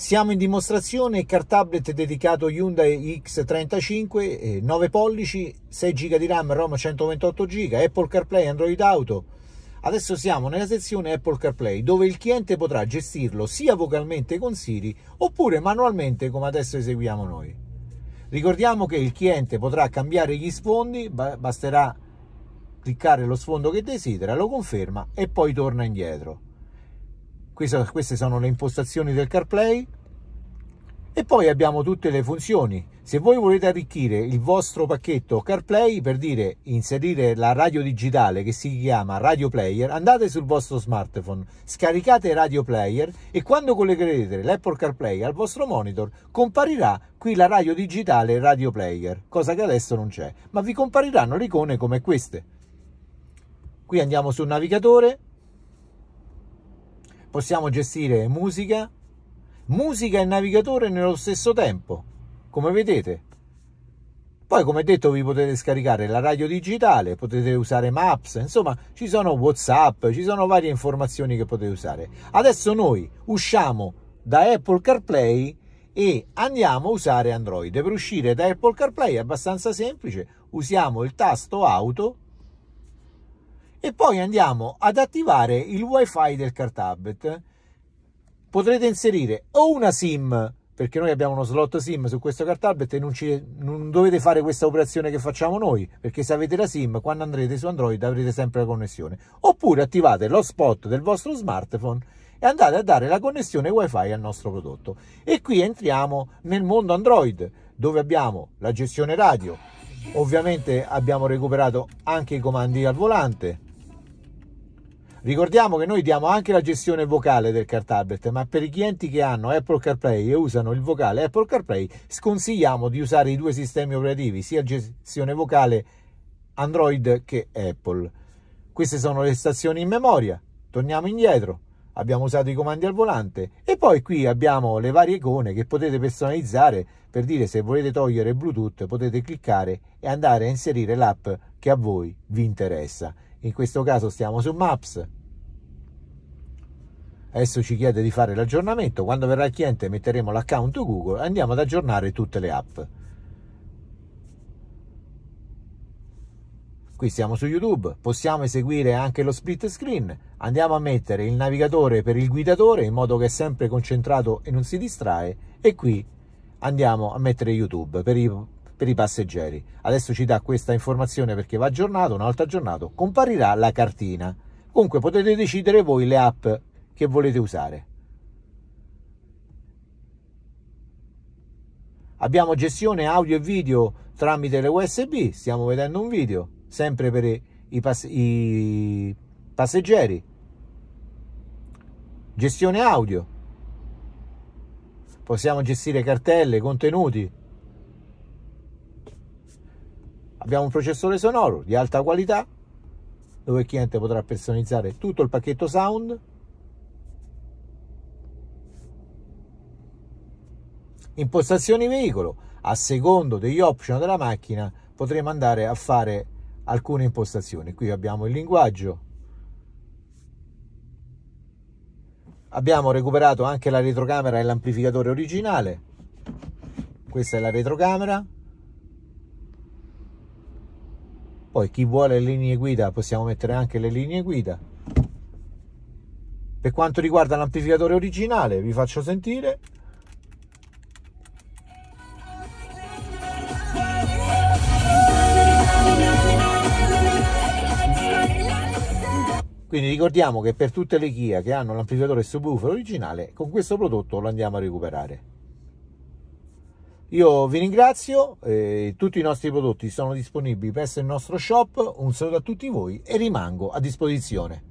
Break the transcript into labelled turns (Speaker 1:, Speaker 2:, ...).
Speaker 1: Siamo in dimostrazione car tablet dedicato Hyundai X35, 9 eh, pollici, 6 GB di RAM, ROM 128 GB, Apple CarPlay, Android Auto. Adesso siamo nella sezione Apple CarPlay dove il cliente potrà gestirlo sia vocalmente con Siri oppure manualmente come adesso eseguiamo noi. Ricordiamo che il cliente potrà cambiare gli sfondi, basterà cliccare lo sfondo che desidera, lo conferma e poi torna indietro queste sono le impostazioni del CarPlay e poi abbiamo tutte le funzioni. Se voi volete arricchire il vostro pacchetto CarPlay per dire inserire la radio digitale che si chiama Radio Player, andate sul vostro smartphone, scaricate Radio Player e quando collegherete l'Apple CarPlay al vostro monitor comparirà qui la radio digitale Radio Player, cosa che adesso non c'è, ma vi compariranno le icone come queste. Qui andiamo sul navigatore possiamo gestire musica, musica e navigatore nello stesso tempo, come vedete. Poi, come detto, vi potete scaricare la radio digitale, potete usare Maps, insomma, ci sono WhatsApp, ci sono varie informazioni che potete usare. Adesso noi usciamo da Apple CarPlay e andiamo a usare Android. Per uscire da Apple CarPlay è abbastanza semplice, usiamo il tasto auto e poi andiamo ad attivare il wifi del car tablet potrete inserire o una sim perché noi abbiamo uno slot sim su questo car tablet e non, ci, non dovete fare questa operazione che facciamo noi perché se avete la sim quando andrete su android avrete sempre la connessione oppure attivate l'hotspot del vostro smartphone e andate a dare la connessione wifi al nostro prodotto e qui entriamo nel mondo android dove abbiamo la gestione radio ovviamente abbiamo recuperato anche i comandi al volante Ricordiamo che noi diamo anche la gestione vocale del car tablet, ma per i clienti che hanno Apple CarPlay e usano il vocale Apple CarPlay, sconsigliamo di usare i due sistemi operativi, sia gestione vocale Android che Apple. Queste sono le stazioni in memoria. Torniamo indietro. Abbiamo usato i comandi al volante e poi qui abbiamo le varie icone che potete personalizzare per dire se volete togliere Bluetooth potete cliccare e andare a inserire l'app che a voi vi interessa in questo caso stiamo su Maps, adesso ci chiede di fare l'aggiornamento, quando verrà il cliente metteremo l'account Google e andiamo ad aggiornare tutte le app. Qui siamo su YouTube, possiamo eseguire anche lo split screen, andiamo a mettere il navigatore per il guidatore in modo che è sempre concentrato e non si distrae e qui andiamo a mettere YouTube per i per i passeggeri. Adesso ci dà questa informazione perché va aggiornato, una volta aggiornato comparirà la cartina. Comunque potete decidere voi le app che volete usare. Abbiamo gestione audio e video tramite le USB, stiamo vedendo un video, sempre per i, pass i passeggeri. Gestione audio. Possiamo gestire cartelle, contenuti, Abbiamo un processore sonoro di alta qualità dove il cliente potrà personalizzare tutto il pacchetto sound impostazioni veicolo a secondo degli option della macchina potremo andare a fare alcune impostazioni qui abbiamo il linguaggio abbiamo recuperato anche la retrocamera e l'amplificatore originale questa è la retrocamera Poi chi vuole le linee guida possiamo mettere anche le linee guida. Per quanto riguarda l'amplificatore originale vi faccio sentire. Quindi ricordiamo che per tutte le Kia che hanno l'amplificatore subwoofer originale, con questo prodotto lo andiamo a recuperare. Io vi ringrazio, eh, tutti i nostri prodotti sono disponibili presso il nostro shop, un saluto a tutti voi e rimango a disposizione.